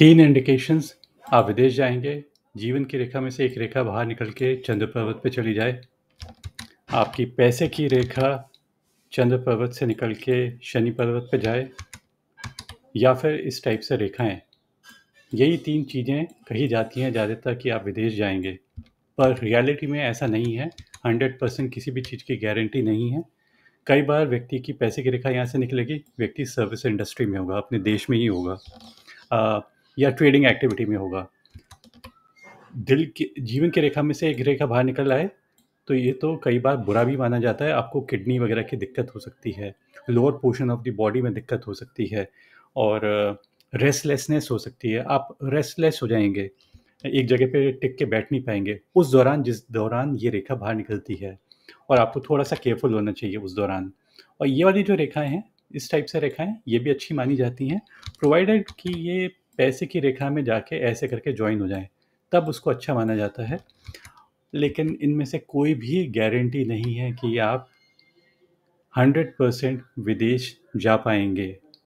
तीन इंडिकेशंस आप विदेश जाएंगे जीवन की रेखा में से एक रेखा बाहर निकल के चंद्र पर्वत पे चली जाए आपकी पैसे की रेखा चंद्र पर्वत से निकल के शनि पर्वत पे जाए या फिर इस टाइप से रेखाएं यही तीन चीज़ें कही जाती हैं ज़्यादातर कि आप विदेश जाएंगे पर रियलिटी में ऐसा नहीं है हंड्रेड परसेंट किसी भी चीज़ की गारंटी नहीं है कई बार व्यक्ति की पैसे की रेखा यहाँ से निकलेगी व्यक्ति सर्विस इंडस्ट्री में होगा अपने देश में ही होगा या ट्रेडिंग एक्टिविटी में होगा दिल के जीवन की रेखा में से एक रेखा बाहर निकल आए तो ये तो कई बार बुरा भी माना जाता है आपको किडनी वगैरह की दिक्कत हो सकती है lower portion of the body में दिक्कत हो सकती है और रेस्टलेसनेस uh, हो सकती है आप रेस्टलेस हो जाएंगे एक जगह पे टिक के बैठ नहीं पाएंगे उस दौरान जिस दौरान ये रेखा बाहर निकलती है और आपको थोड़ा सा केयरफुल होना चाहिए उस दौरान और ये वाली जो रेखाएं हैं इस टाइप से रेखाएं ये भी अच्छी मानी जाती हैं प्रोवाइडेड कि ये पैसे की रेखा में जाके ऐसे करके ज्वाइन हो जाए तब उसको अच्छा माना जाता है लेकिन इनमें से कोई भी गारंटी नहीं है कि आप 100 परसेंट विदेश जा पाएंगे